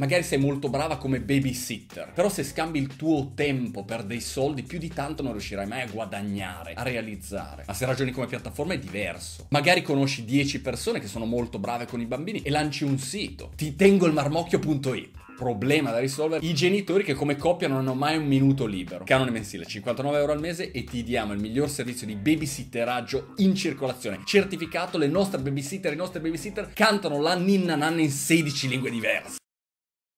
Magari sei molto brava come babysitter, però se scambi il tuo tempo per dei soldi, più di tanto non riuscirai mai a guadagnare, a realizzare. Ma se ragioni come piattaforma è diverso. Magari conosci 10 persone che sono molto brave con i bambini e lanci un sito. Ti tengo il marmocchio.it problema da risolvere i genitori che come coppia non hanno mai un minuto libero. Canone mensile 59 euro al mese e ti diamo il miglior servizio di babysitteraggio in circolazione. Certificato, le nostre babysitter, i nostri babysitter cantano la ninna nanna in 16 lingue diverse.